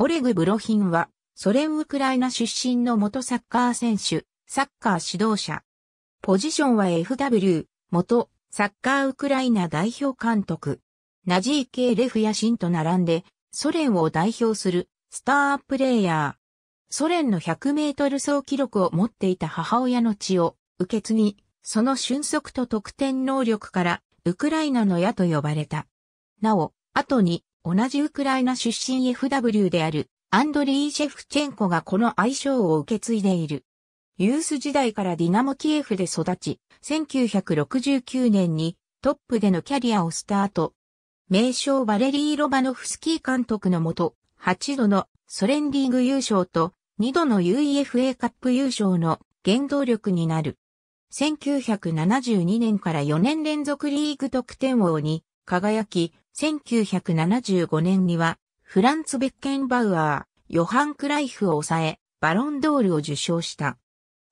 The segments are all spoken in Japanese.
オレグ・ブロヒンは、ソ連ウクライナ出身の元サッカー選手、サッカー指導者。ポジションは FW、元サッカーウクライナ代表監督。ナジー系レフやシンと並んで、ソ連を代表するスタープレイヤー。ソ連の100メートル走記録を持っていた母親の血を受け継ぎ、その俊足と得点能力から、ウクライナの矢と呼ばれた。なお、後に同じウクライナ出身 FW であるアンドリー・シェフチェンコがこの愛称を受け継いでいる。ユース時代からディナモキエフで育ち、1969年にトップでのキャリアをスタート。名称バレリー・ロバノフスキー監督のもと、8度のソ連リーグ優勝と2度の UEFA カップ優勝の原動力になる。1972年から4年連続リーグ得点王に輝き、1975年には、フランツ・ベッケンバウアー、ヨハン・クライフを抑え、バロンドールを受賞した。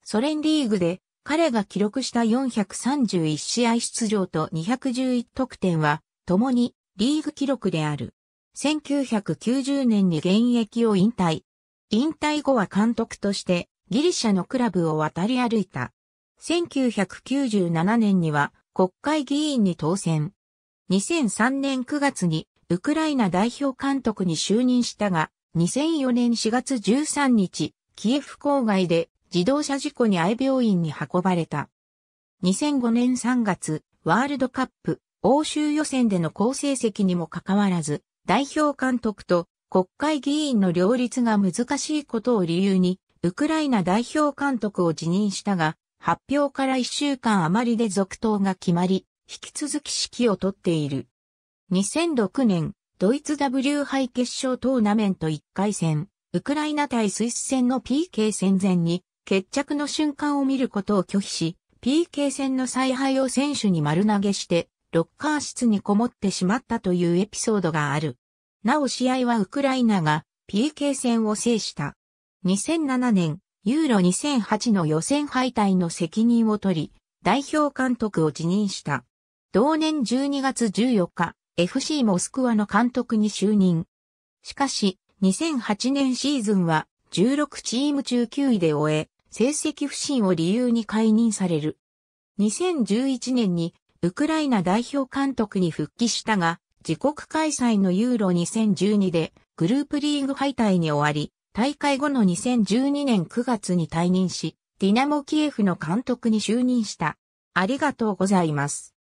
ソ連リーグで彼が記録した431試合出場と211得点は、共にリーグ記録である。1990年に現役を引退。引退後は監督としてギリシャのクラブを渡り歩いた。1997年には国会議員に当選。2003年9月にウクライナ代表監督に就任したが、2004年4月13日、キエフ郊外で自動車事故に愛病院に運ばれた。2005年3月、ワールドカップ欧州予選での好成績にもかかわらず、代表監督と国会議員の両立が難しいことを理由に、ウクライナ代表監督を辞任したが、発表から1週間余りで続投が決まり、引き続き指揮をとっている。2006年、ドイツ W 杯決勝トーナメント1回戦、ウクライナ対スイス戦の PK 戦前に、決着の瞬間を見ることを拒否し、PK 戦の采配を選手に丸投げして、ロッカー室にこもってしまったというエピソードがある。なお試合はウクライナが PK 戦を制した。2007年、ユーロ2008の予選敗退の責任を取り、代表監督を辞任した。同年12月14日、FC モスクワの監督に就任。しかし、2008年シーズンは16チーム中9位で終え、成績不振を理由に解任される。2011年にウクライナ代表監督に復帰したが、自国開催のユーロ2012でグループリーグ敗退に終わり、大会後の2012年9月に退任し、ディナモキエフの監督に就任した。ありがとうございます。